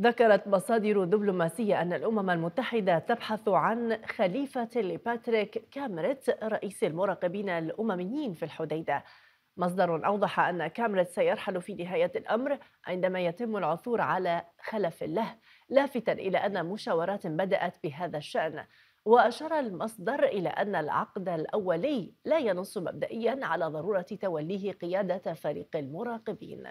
ذكرت مصادر دبلوماسية أن الأمم المتحدة تبحث عن خليفة لباتريك كامريت رئيس المراقبين الأمميين في الحديدة مصدر أوضح أن كامريت سيرحل في نهاية الأمر عندما يتم العثور على خلف له لافتا إلى أن مشاورات بدأت بهذا الشأن وأشار المصدر إلى أن العقد الأولي لا ينص مبدئيا على ضرورة توليه قيادة فريق المراقبين